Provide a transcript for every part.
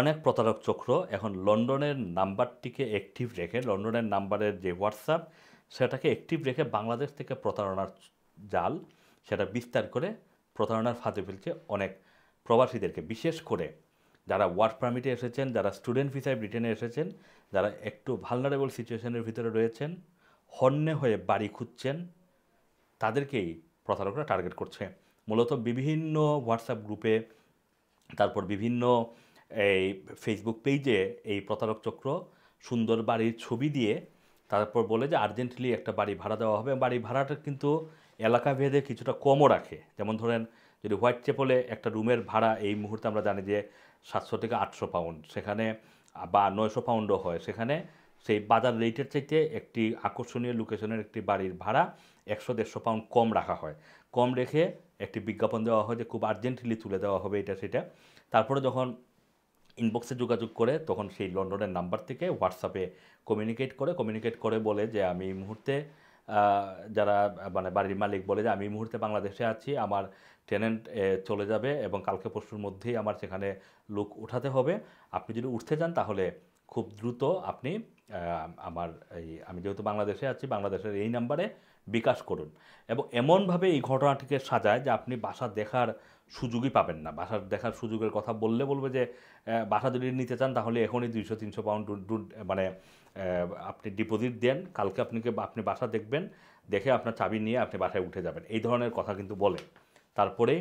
অনেক প্রতারক চক্র এখন লন্ডনের নাম্বারটিকে অ্যাক্টিভ রেখে লন্ডনের নাম্বারের যে হোয়াটসঅ্যাপ সেটাকে অ্যাক্টিভ রেখে বাংলাদেশ থেকে প্রতারণার জাল সেটা বিস্তার করে প্রতারণার ফাঁদে ফেলছে অনেক প্রবাসীদেরকে বিশেষ করে যারা ওয়ার্ক পারমিটে এসেছেন যারা স্টুডেন্ট ভিসায় ব্রিটেনে এসেছেন যারা একটু ভালনারেবল সিচুয়েশনের ভিতরে রয়েছেন হন্যে হয়ে বাড়ি খুঁজছেন তাদেরকেই প্রতারকরা টার্গেট করছে মূলত বিভিন্ন হোয়াটসঅ্যাপ গ্রুপে তারপর বিভিন্ন এই ফেসবুক পেজে এই প্রতারক চক্র সুন্দর বাড়ির ছবি দিয়ে তারপর বলে যে আর্জেন্টলি একটা বাড়ি ভাড়া দেওয়া হবে বাড়ি ভাড়াটা কিন্তু এলাকা ভেদে কিছুটা কমও রাখে যেমন ধরেন যদি হোয়াইট চ্যাপলে একটা রুমের ভাড়া এই মুহূর্তে আমরা জানি যে সাতশো থেকে আটশো পাউন্ড সেখানে বা নয়শো পাউন্ডও হয় সেখানে সেই বাজার রেটের চাইতে একটি আকর্ষণীয় লোকেশনের একটি বাড়ির ভাড়া একশো দেড়শো পাউন্ড কম রাখা হয় কম রেখে একটি বিজ্ঞাপন দেওয়া হয় যে খুব আর্জেন্টলি তুলে দেওয়া হবে এটা সেটা তারপরে যখন ইনবক্সে যোগাযোগ করে তখন সেই লন্ডনের নাম্বার থেকে হোয়াটসঅ্যাপে কমিউনিকেট করে কমিউনিকেট করে বলে যে আমি এই মুহূর্তে যারা মানে বাড়ির মালিক বলে যে আমি এই মুহূর্তে বাংলাদেশে আছি আমার টেনেন্ট চলে যাবে এবং কালকে পরশুর মধ্যেই আমার সেখানে লোক উঠাতে হবে আপনি যদি উঠতে চান তাহলে খুব দ্রুত আপনি আমার এই আমি যেহেতু বাংলাদেশে আছি বাংলাদেশের এই নাম্বারে বিকাশ করুন এবং এমনভাবে এই ঘটনাটিকে সাজায় যে আপনি বাসা দেখার সুযোগই পাবেন না বাসার দেখার সুযোগের কথা বললে বলবে যে বাসা যদি নিতে চান তাহলে এখনই দুইশো তিনশো পাউন্ড মানে আপনি ডিপোজিট দেন কালকে আপনাকে আপনি বাসা দেখবেন দেখে আপনার চাবি নিয়ে আপনি বাসায় উঠে যাবেন এই ধরনের কথা কিন্তু বলে তারপরে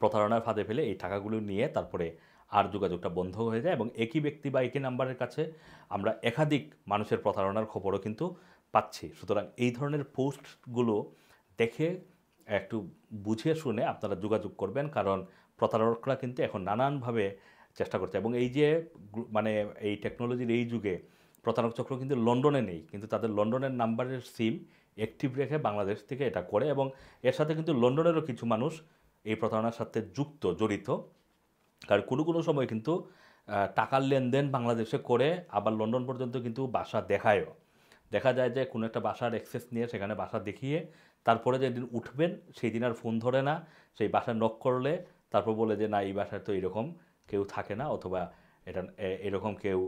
প্রতারণার ফাঁদে ফেলে এই টাকাগুলো নিয়ে তারপরে আর যোগাযোগটা বন্ধ হয়ে যায় এবং একই ব্যক্তি বা একই নাম্বারের কাছে আমরা একাধিক মানুষের প্রতারণার খবরও কিন্তু পাচ্ছি সুতরাং এই ধরনের পোস্টগুলো দেখে একটু বুঝে শুনে আপনারা যোগাযোগ করবেন কারণ প্রতারকরা কিন্তু এখন নানানভাবে চেষ্টা করছে এবং এই যে মানে এই টেকনোলজির এই যুগে প্রতারক চক্র কিন্তু লন্ডনে নেই কিন্তু তাদের লন্ডনের নাম্বারের সিম অ্যাক্টিভ রেখে বাংলাদেশ থেকে এটা করে এবং এর সাথে কিন্তু লন্ডনেরও কিছু মানুষ এই প্রতারণার সাথে যুক্ত জড়িত কারণ কোনো কোনো সময় কিন্তু টাকার লেনদেন বাংলাদেশে করে আবার লন্ডন পর্যন্ত কিন্তু বাসা দেখায়ও দেখা যায় যে কোনো একটা বাসার অ্যাক্সেস নিয়ে সেখানে বাসা দেখিয়ে তারপরে যেদিন উঠবেন সেই দিন আর ফোন ধরে না সেই বাসায় নক করলে তারপর বলে যে না এই বাসায় তো এরকম কেউ থাকে না অথবা এটা এরকম কেউ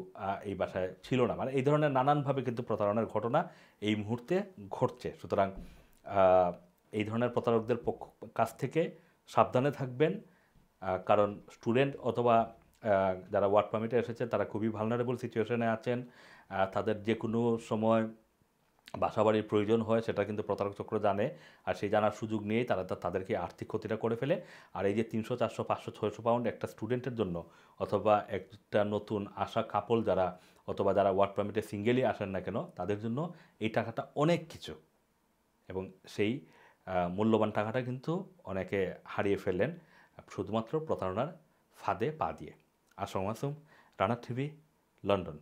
এই বাসায় ছিল না মানে এই ধরনের নানানভাবে কিন্তু প্রতারণার ঘটনা এই মুহূর্তে ঘটছে সুতরাং এই ধরনের প্রতারকদের পক্ষ কাছ থেকে সাবধানে থাকবেন কারণ স্টুডেন্ট অথবা যারা ওয়ার্ক পারমিটে এসেছে তারা খুবই ভালনারেবল সিচুয়েশনে আছেন তাদের যে কোনো সময় বাসাবাড়ির প্রয়োজন হয় সেটা কিন্তু প্রতারক চক্র জানে আর সেই জানার সুযোগ নিয়ে তারা তাদেরকে আর্থিক ক্ষতিটা করে ফেলে আর এই যে তিনশো চারশো পাঁচশো ছয়শো পাউন্ড একটা স্টুডেন্টের জন্য অথবা একটা নতুন আশা কাপল যারা অথবা যারা ওয়ার্ক পারমিটে সিঙ্গেলই আসেন না কেন তাদের জন্য এই টাকাটা অনেক কিছু এবং সেই মূল্যবান টাকাটা কিন্তু অনেকে হারিয়ে ফেললেন শুধুমাত্র প্রতারণার ফাঁদে পা দিয়ে আসম আসুম রানা টিভি লন্ডন